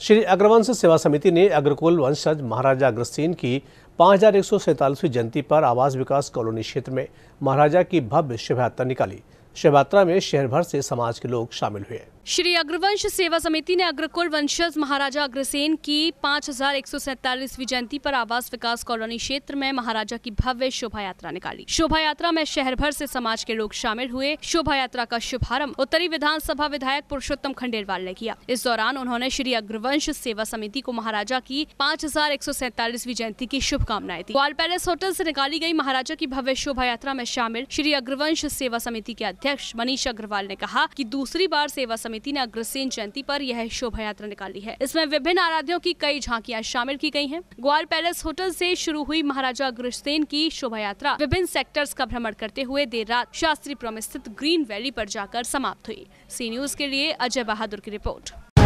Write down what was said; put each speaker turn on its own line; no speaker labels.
श्री अग्रवंश सेवा समिति ने अग्रकुल वंशज महाराजा अग्रसेन की पाँच जयंती पर आवास विकास कॉलोनी क्षेत्र में महाराजा की भव्य शोभायात्रा निकाली शोभायात्रा में शहर भर से समाज के लोग शामिल हुए
श्री अग्रवंश सेवा समिति ने अग्रकुल वंशज महाराजा अग्रसेन की पाँच हजार एक सौ सैतालीसवीं जयंती पर आवास विकास कॉलोनी क्षेत्र में महाराजा की भव्य शोभा यात्रा निकाली शोभा यात्रा में शहर भर से समाज के लोग शामिल हुए शोभा यात्रा का शुभारंभ उत्तरी विधानसभा विधायक पुरुषोत्तम खंडेलवाल ने किया इस दौरान उन्होंने श्री अग्रवंश सेवा समिति को महाराजा की पाँच हजार एक सौ सैतालीसवीं जयंती की शुभकामनाएं दी वाल पैलेस होटल ऐसी निकाली गयी महाराजा की भव्य शोभा यात्रा में शामिल श्री अग्रवंश सेवा समिति के अध्यक्ष मनीष अग्रवाल ने कहा की दूसरी बार सेवा समिति समिति ने अग्रसेन जयंती पर यह शोभा यात्रा निकाली है इसमें विभिन्न आराध्यों की कई झांकियां शामिल की गई हैं। ग्वाल पैलेस होटल से शुरू हुई महाराजा अग्रसेन की शोभा यात्रा विभिन्न सेक्टर्स का भ्रमण करते हुए देर रात शास्त्री प्रम स्थित ग्रीन वैली पर जाकर समाप्त हुई सी न्यूज के लिए अजय बहादुर की रिपोर्ट